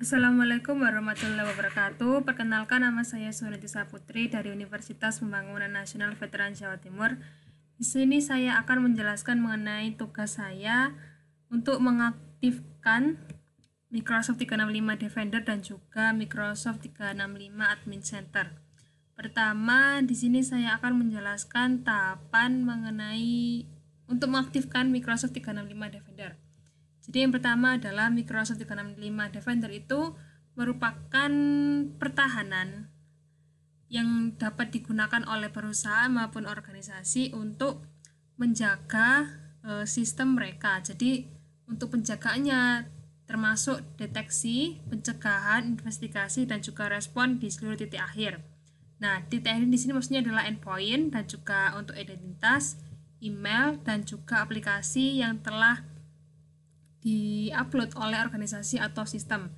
Assalamualaikum warahmatullahi wabarakatuh. Perkenalkan nama saya Suniti Saputri dari Universitas Pembangunan Nasional Veteran Jawa Timur. Di sini saya akan menjelaskan mengenai tugas saya untuk mengaktifkan Microsoft 365 Defender dan juga Microsoft 365 Admin Center. Pertama, di sini saya akan menjelaskan tahapan mengenai untuk mengaktifkan Microsoft 365 Defender. Jadi yang pertama adalah Microsoft 365 Defender itu merupakan pertahanan yang dapat digunakan oleh perusahaan maupun organisasi untuk menjaga eh, sistem mereka. Jadi untuk penjagaannya termasuk deteksi, pencegahan, investigasi dan juga respon di seluruh titik akhir. Nah, titik akhir di sini maksudnya adalah endpoint dan juga untuk identitas, email dan juga aplikasi yang telah diupload oleh organisasi atau sistem.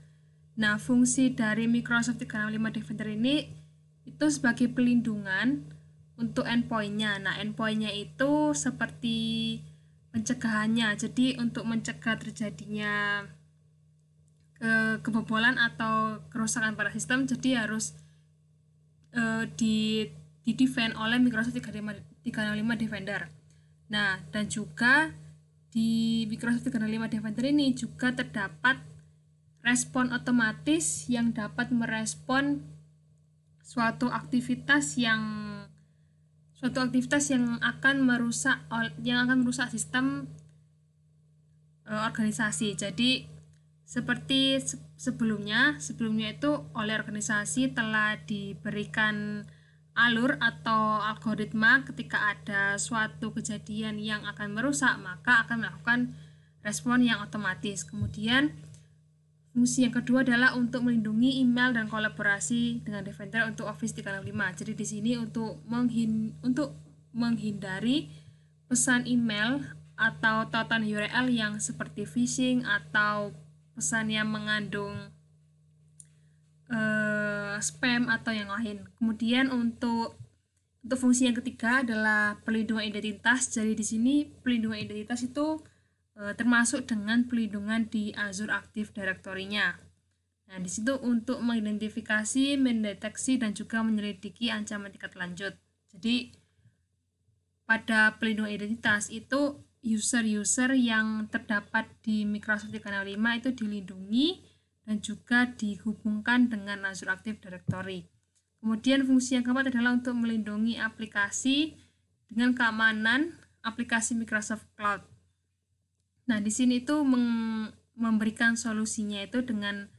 Nah, fungsi dari Microsoft 365 Defender ini itu sebagai pelindungan untuk endpointnya. Nah, endpointnya itu seperti pencegahannya. Jadi untuk mencegah terjadinya ke kebobolan atau kerusakan pada sistem, jadi harus e, di di defend oleh Microsoft 365 Defender. Nah, dan juga di Microsoft 365 Defender ini juga terdapat respon otomatis yang dapat merespon suatu aktivitas yang suatu aktivitas yang akan merusak yang akan merusak sistem e, organisasi. Jadi seperti sebelumnya, sebelumnya itu oleh organisasi telah diberikan alur atau algoritma ketika ada suatu kejadian yang akan merusak maka akan melakukan respon yang otomatis. Kemudian fungsi yang kedua adalah untuk melindungi email dan kolaborasi dengan Defender untuk Office 365. Jadi di sini untuk menghin untuk menghindari pesan email atau tautan URL yang seperti phishing atau pesan yang mengandung uh, spam atau yang lain. Kemudian untuk untuk fungsi yang ketiga adalah pelindungan identitas. Jadi di sini pelindungan identitas itu uh, termasuk dengan pelindungan di Azure Active Directory-nya. Nah, di situ untuk mengidentifikasi, mendeteksi dan juga menyelidiki ancaman tingkat lanjut. Jadi pada pelindungan identitas itu user-user yang terdapat di Microsoft 365 itu dilindungi dan juga dihubungkan dengan Azure Active Directory. Kemudian fungsi yang keempat adalah untuk melindungi aplikasi dengan keamanan aplikasi Microsoft Cloud. Nah, di sini itu memberikan solusinya itu dengan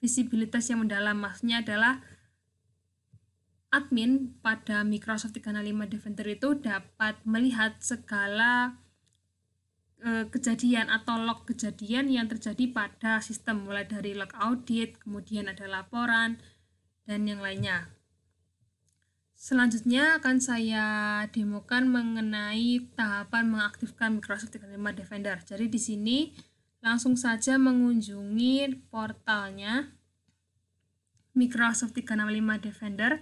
visibilitas yang mendalam. Maksudnya adalah admin pada Microsoft 365 Defender itu dapat melihat segala Eh, kejadian atau log kejadian yang terjadi pada sistem mulai dari log audit, kemudian ada laporan dan yang lainnya. Selanjutnya akan saya demokan mengenai tahapan mengaktifkan Microsoft 365 Defender. Jadi di sini langsung saja mengunjungi portalnya Microsoft 365 Defender.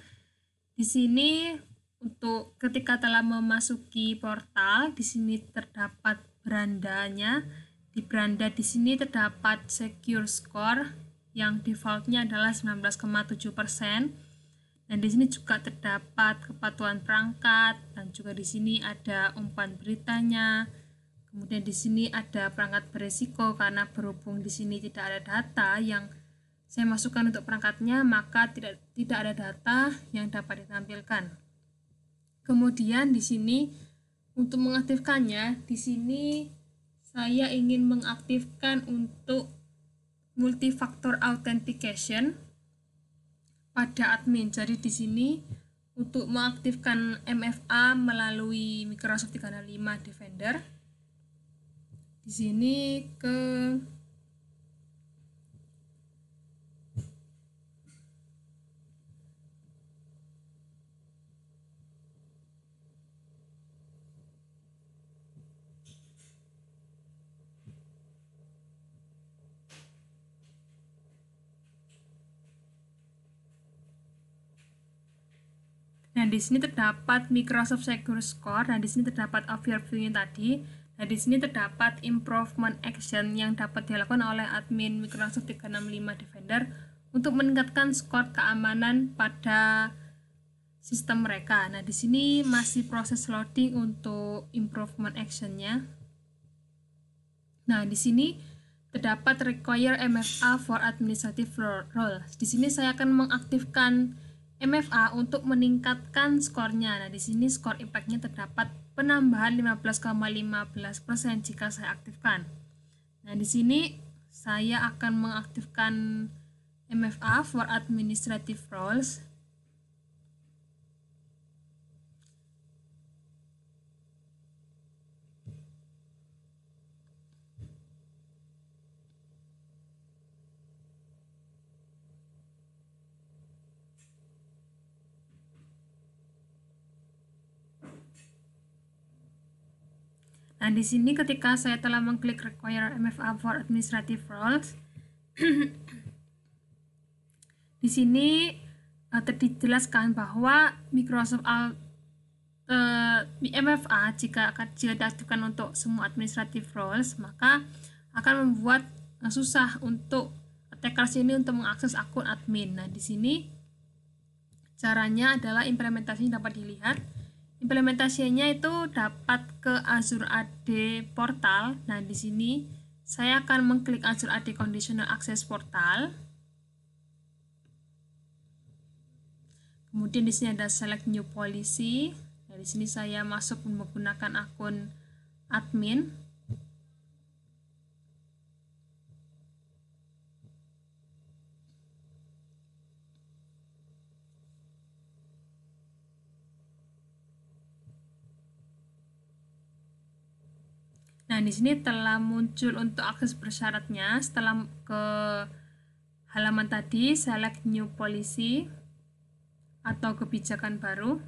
Di sini untuk ketika telah memasuki portal, di sini terdapat berandanya. Di beranda di sini terdapat secure score yang defaultnya adalah 19,7%. Dan di sini juga terdapat kepatuhan perangkat dan juga di sini ada umpan beritanya. Kemudian di sini ada perangkat beresiko karena berhubung di sini tidak ada data yang saya masukkan untuk perangkatnya, maka tidak tidak ada data yang dapat ditampilkan. Kemudian di sini untuk mengaktifkannya, di sini saya ingin mengaktifkan untuk multifaktor authentication pada admin. Jadi di sini untuk mengaktifkan MFA melalui Microsoft 365 Defender. Di sini ke Nah, di sini terdapat Microsoft Secure Score. Nah, di sini terdapat overview yang tadi. Nah, di sini terdapat improvement action yang dapat dilakukan oleh admin Microsoft 365 Defender untuk meningkatkan skor keamanan pada sistem mereka. Nah, di sini masih proses loading untuk improvement Actionnya Nah, di sini terdapat require MFA for administrative role. Di sini saya akan mengaktifkan MFA untuk meningkatkan skornya. Nah, di sini skor impactnya terdapat penambahan 15,15% persen jika saya aktifkan. Nah, di sini saya akan mengaktifkan MFA for administrative roles Nah, di sini ketika saya telah mengklik require MFA for administrative roles, di sini uh, eh, terjelaskan bahwa Microsoft Al uh, eh, MFA jika akan diaktifkan untuk semua administrative roles, maka akan membuat uh, susah untuk attackers ini untuk mengakses akun admin. Nah, di sini caranya adalah implementasinya dapat dilihat implementasinya itu dapat ke Azure AD portal nah di sini saya akan mengklik Azure AD Conditional Access Portal kemudian di sini ada select new policy nah, di sini saya masuk menggunakan akun admin Nah, di sini telah muncul untuk akses bersyaratnya setelah ke halaman tadi select new policy atau kebijakan baru.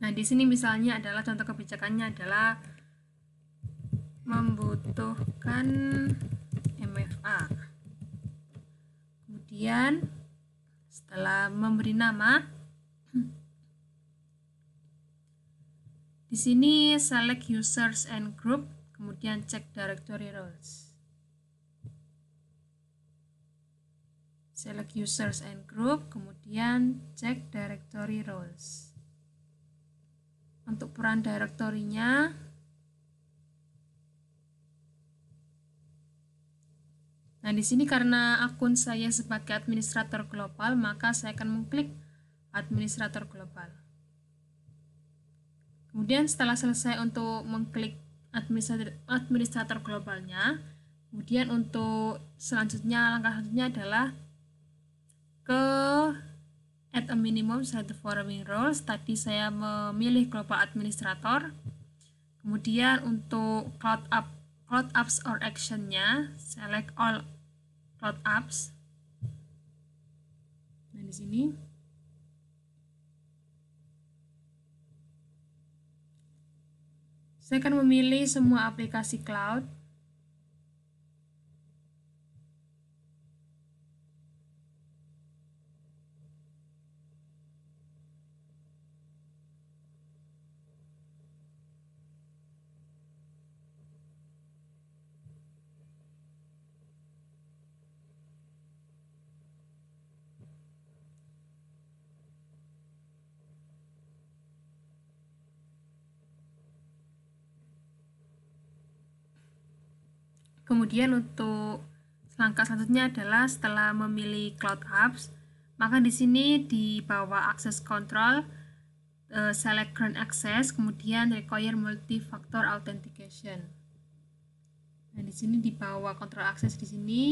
Nah, di sini misalnya adalah contoh kebijakannya adalah membutuhkan MFA. Kemudian setelah memberi nama di sini select users and group, kemudian cek directory roles. Select users and group, kemudian cek directory roles. Untuk peran direktorinya, Nah, di sini karena akun saya sebagai administrator global, maka saya akan mengklik administrator global. Kemudian setelah selesai untuk mengklik administrator, administrator globalnya, kemudian untuk selanjutnya langkah selanjutnya adalah ke at a minimum set the following roles. Tadi saya memilih global administrator. Kemudian untuk cloud up cloud apps or actionnya, select all cloud apps. Nah di sini Saya akan memilih semua aplikasi cloud Kemudian untuk langkah selanjutnya adalah setelah memilih Cloud Apps, maka di sini di bawah Access Control, eh, select Grant Access, kemudian require multi-factor authentication. Nah, di sini di bawah Control Access di sini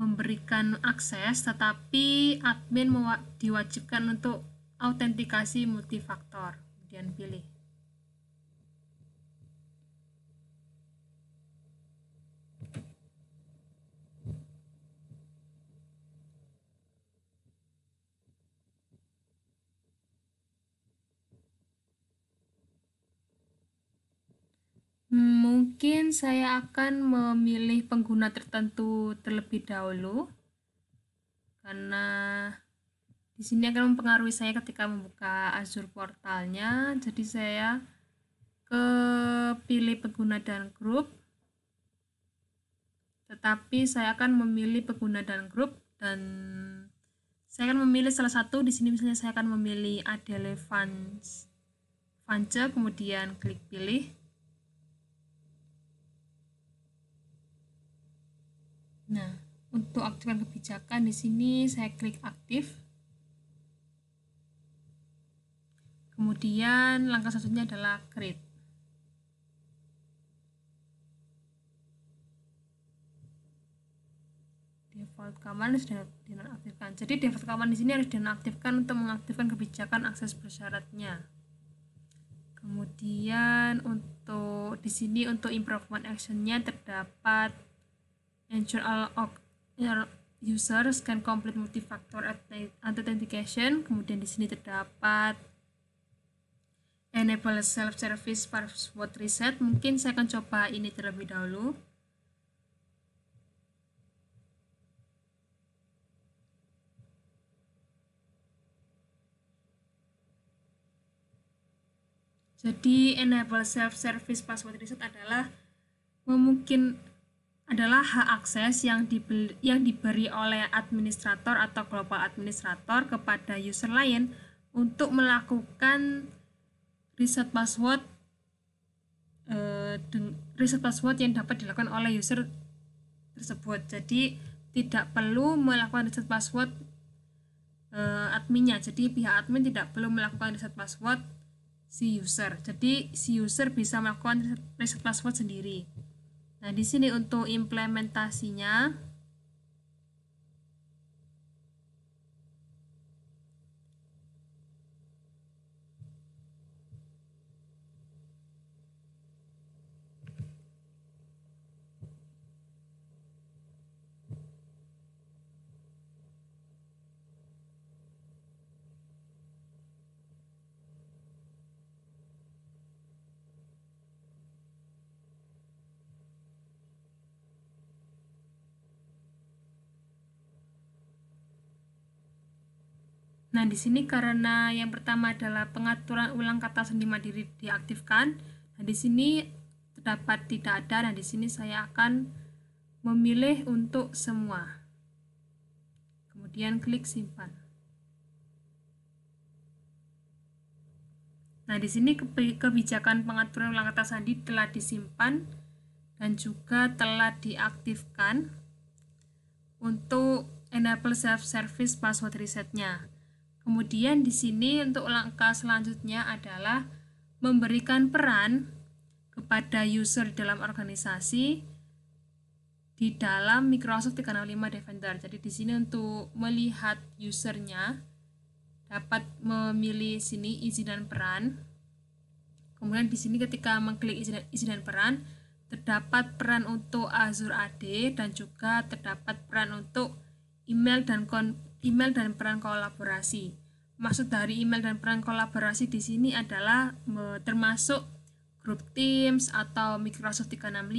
memberikan akses, tetapi admin diwajibkan untuk autentikasi multifaktor. Kemudian pilih. Mungkin saya akan memilih pengguna tertentu terlebih dahulu karena di sini akan mempengaruhi saya ketika membuka Azure portalnya. Jadi saya ke pilih pengguna dan grup. Tetapi saya akan memilih pengguna dan grup dan saya akan memilih salah satu di sini misalnya saya akan memilih Adele Fans Fance kemudian klik pilih Untuk aktifkan kebijakan di sini saya klik aktif. Kemudian langkah selanjutnya adalah create. Default command sudah dinonaktifkan. Jadi default command di sini harus dinonaktifkan untuk mengaktifkan kebijakan akses bersyaratnya. Kemudian untuk di sini untuk improvement actionnya terdapat ensure all user scan complete multi-factor authentication. Kemudian di sini terdapat enable self-service password reset. Mungkin saya akan coba ini terlebih dahulu. Jadi enable self-service password reset adalah memungkin adalah hak akses yang, dibeli, yang diberi oleh administrator atau global administrator kepada user lain untuk melakukan reset password eh, reset password yang dapat dilakukan oleh user tersebut. Jadi tidak perlu melakukan reset password eh, adminnya. Jadi pihak admin tidak perlu melakukan reset password si user. Jadi si user bisa melakukan reset password sendiri. Nah, di sini untuk implementasinya di sini karena yang pertama adalah pengaturan ulang kata sendi mandiri diaktifkan. Nah, di sini terdapat tidak ada. Nah, di sini saya akan memilih untuk semua. Kemudian klik simpan. Nah, di sini kebijakan pengaturan ulang kata sandi telah disimpan dan juga telah diaktifkan untuk enable self-service password resetnya. Kemudian di sini untuk langkah selanjutnya adalah memberikan peran kepada user dalam organisasi di dalam Microsoft 365 Defender. Jadi di sini untuk melihat usernya dapat memilih sini izin dan peran. Kemudian di sini ketika mengklik izin, dan peran terdapat peran untuk Azure AD dan juga terdapat peran untuk email dan email dan peran kolaborasi. Maksud dari email dan peran kolaborasi di sini adalah termasuk grup Teams atau Microsoft 365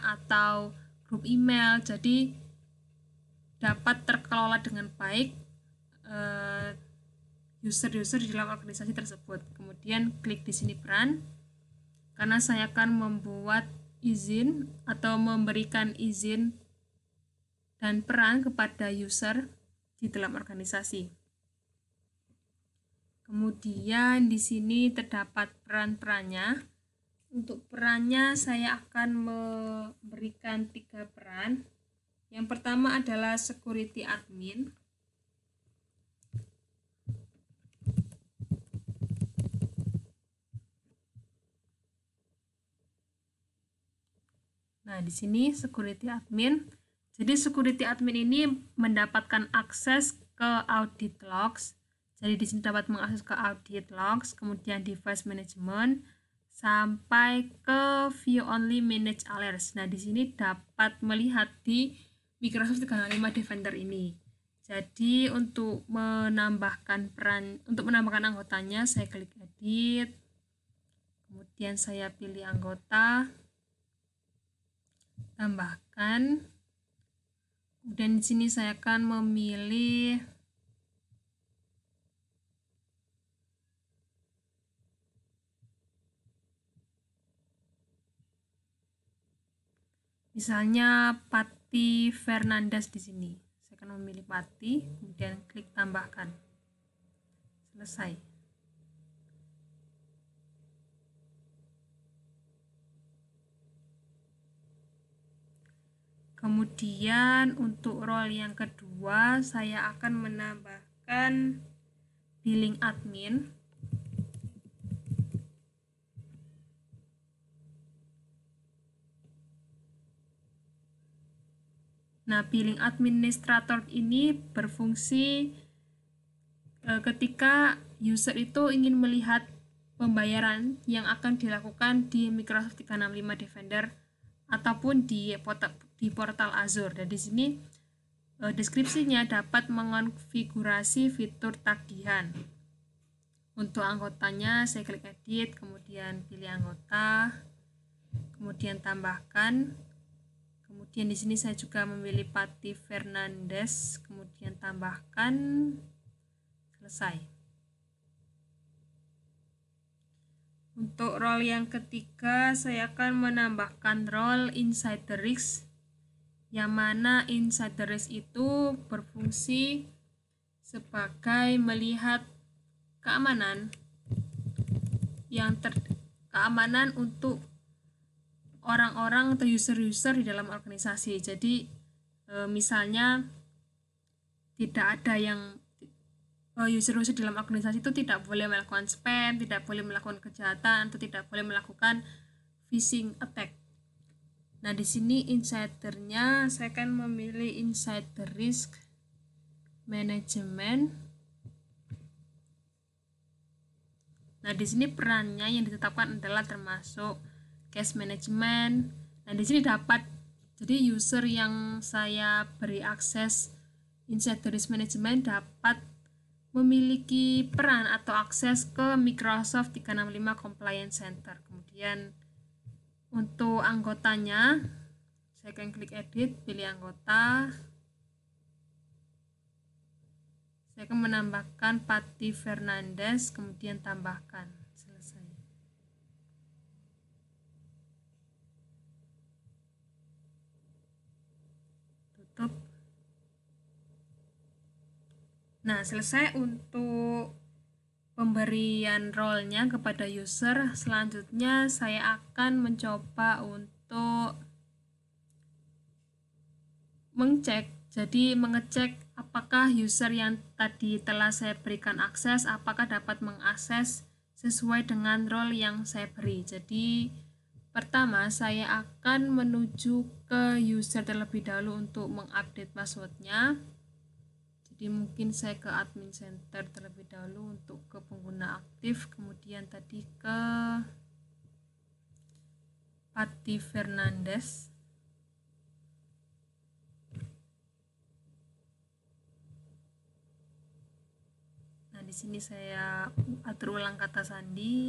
atau grup email. Jadi dapat terkelola dengan baik eh, user-user di dalam organisasi tersebut. Kemudian klik di sini peran karena saya akan membuat izin atau memberikan izin dan peran kepada user di dalam organisasi. Kemudian di sini terdapat peran-perannya. Untuk perannya saya akan memberikan tiga peran. Yang pertama adalah security admin. Nah, di sini security admin jadi security admin ini mendapatkan akses ke audit logs. Jadi di sini dapat mengakses ke audit logs, kemudian device management sampai ke view only manage alerts. Nah, di sini dapat melihat di Microsoft 365 Defender ini. Jadi untuk menambahkan peran untuk menambahkan anggotanya saya klik edit. Kemudian saya pilih anggota tambahkan dan di sini saya akan memilih misalnya Pati Fernandes di sini. Saya akan memilih Pati, kemudian klik tambahkan. Selesai. Kemudian untuk role yang kedua saya akan menambahkan billing admin. Nah, billing administrator ini berfungsi e, ketika user itu ingin melihat pembayaran yang akan dilakukan di Microsoft 365 Defender ataupun di di portal Azure. Dan di sini eh, deskripsinya dapat mengonfigurasi fitur tagihan. Untuk anggotanya saya klik edit, kemudian pilih anggota, kemudian tambahkan. Kemudian di sini saya juga memilih Pati Fernandes, kemudian tambahkan. Selesai. Untuk role yang ketiga, saya akan menambahkan role insider risk yang mana insight itu berfungsi sebagai melihat keamanan yang ter keamanan untuk orang-orang atau user-user di dalam organisasi. Jadi e, misalnya tidak ada yang e, user-user dalam organisasi itu tidak boleh melakukan spam, tidak boleh melakukan kejahatan, atau tidak boleh melakukan phishing attack. Nah, di sini insidernya saya akan memilih insider risk management. Nah, di sini perannya yang ditetapkan adalah termasuk cash management. Nah, di sini dapat jadi user yang saya beri akses insider risk management dapat memiliki peran atau akses ke Microsoft 365 Compliance Center. Kemudian untuk anggotanya saya akan klik edit pilih anggota saya akan menambahkan Pati Fernandes kemudian tambahkan selesai tutup nah selesai untuk pemberian role kepada user. Selanjutnya saya akan mencoba untuk mengecek, jadi mengecek apakah user yang tadi telah saya berikan akses, apakah dapat mengakses sesuai dengan role yang saya beri. Jadi pertama saya akan menuju ke user terlebih dahulu untuk mengupdate passwordnya jadi mungkin saya ke admin center terlebih dahulu untuk ke pengguna aktif kemudian tadi ke pati Fernandes nah di sini saya atur ulang kata sandi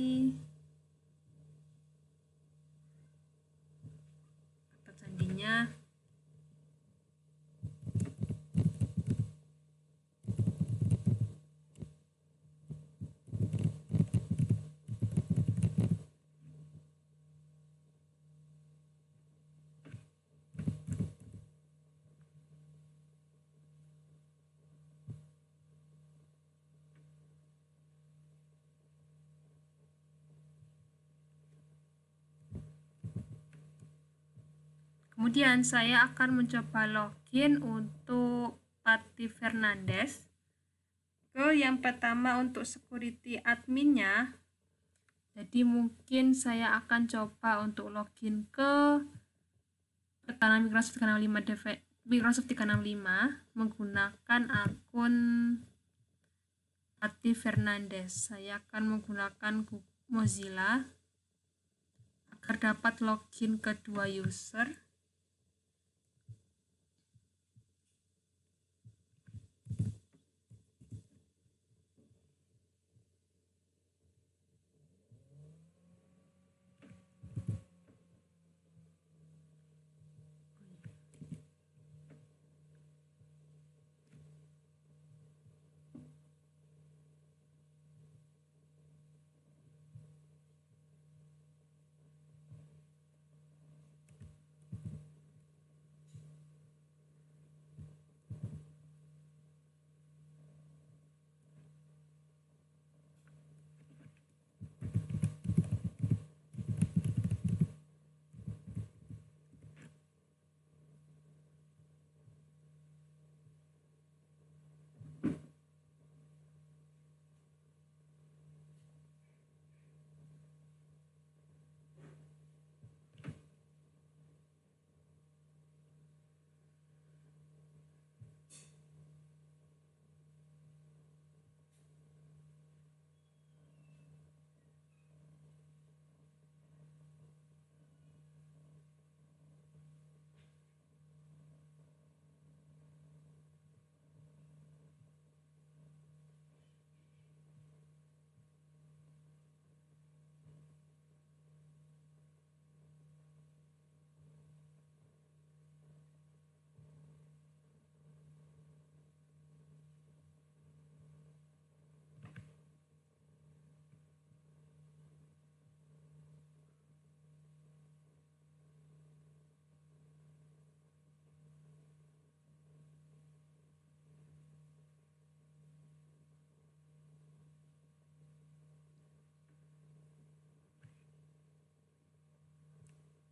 kata sandinya Kemudian saya akan mencoba login untuk Pati Fernandes. Ke yang pertama untuk security adminnya. Jadi mungkin saya akan coba untuk login ke pertama Microsoft 365 Microsoft 365 menggunakan akun Pati Fernandes. Saya akan menggunakan Mozilla agar dapat login kedua user.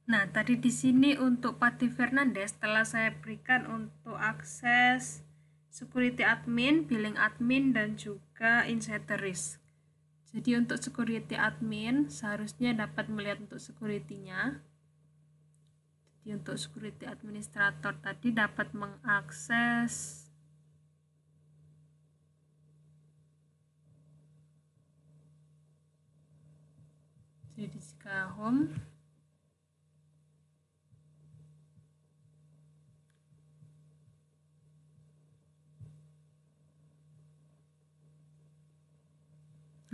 Nah, tadi di sini untuk Pati Fernandes telah saya berikan untuk akses security admin, billing admin, dan juga insider risk. Jadi untuk security admin seharusnya dapat melihat untuk security-nya. Jadi untuk security administrator tadi dapat mengakses jadi jika home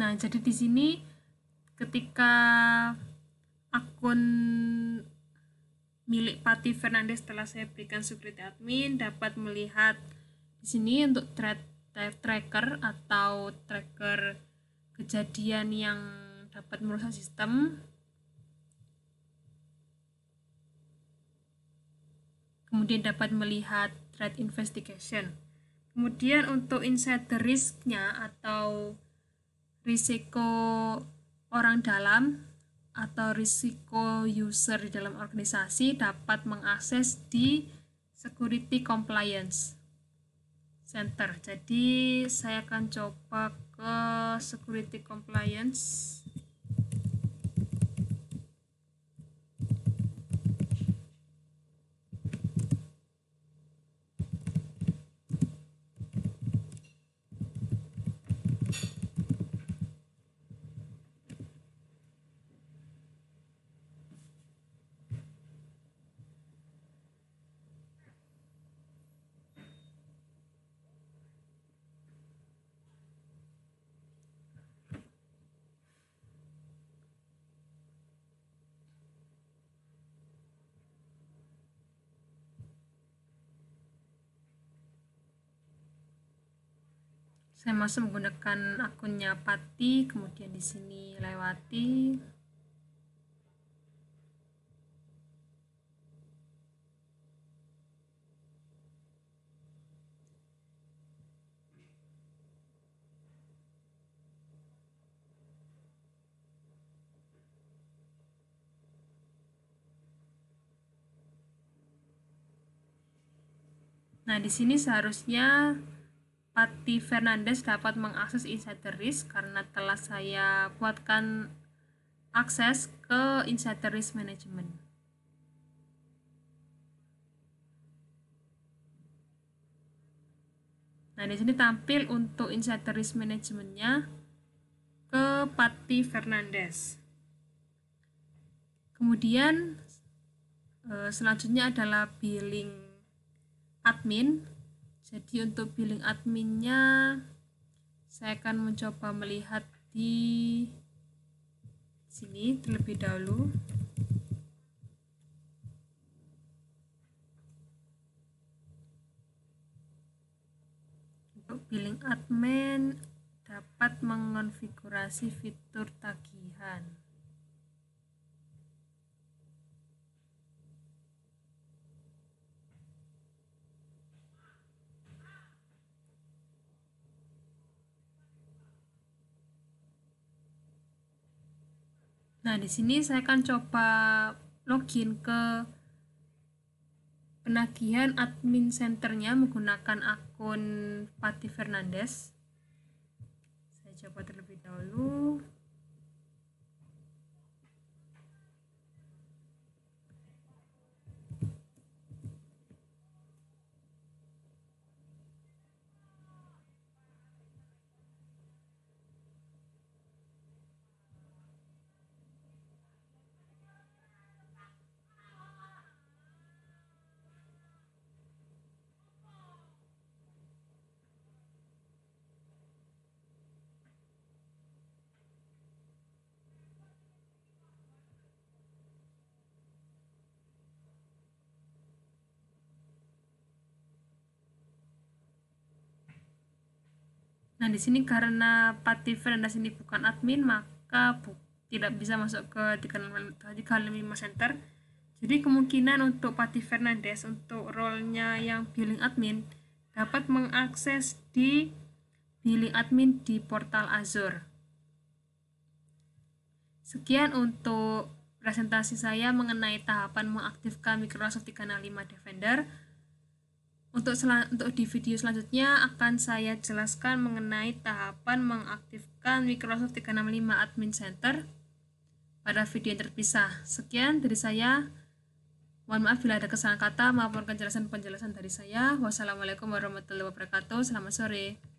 Nah, jadi di sini ketika akun milik Pati Fernandes telah saya berikan security admin dapat melihat di sini untuk thread tracker atau tracker kejadian yang dapat merusak sistem kemudian dapat melihat threat investigation kemudian untuk insider risknya atau risiko orang dalam atau risiko user di dalam organisasi dapat mengakses di Security Compliance Center. Jadi saya akan coba ke Security Compliance saya masuk menggunakan akunnya Pati kemudian di sini lewati Nah, di sini seharusnya Pati Fernandes dapat mengakses insider risk karena telah saya kuatkan akses ke insider risk Management. Nah, di sini tampil untuk insider management Manajemennya ke Pati Fernandes. Kemudian eh, selanjutnya adalah billing admin jadi untuk billing adminnya saya akan mencoba melihat di sini terlebih dahulu untuk billing admin dapat mengonfigurasi fitur tagihan Nah, di sini saya akan coba login ke penagihan admin centernya menggunakan akun Pati Fernandes. Saya coba terlebih dahulu. Nah, di sini karena Pati Fernandes ini bukan admin, maka bu tidak bisa masuk ke lima Center. Jadi kemungkinan untuk Pati Fernandes untuk role yang billing admin dapat mengakses di billing admin di portal Azure. Sekian untuk presentasi saya mengenai tahapan mengaktifkan Microsoft 365 Defender. Untuk, untuk di video selanjutnya akan saya jelaskan mengenai tahapan mengaktifkan Microsoft 365 Admin Center pada video yang terpisah. Sekian dari saya. Mohon maaf bila ada kesalahan kata maupun penjelasan-penjelasan dari saya. Wassalamualaikum warahmatullahi wabarakatuh. Selamat sore.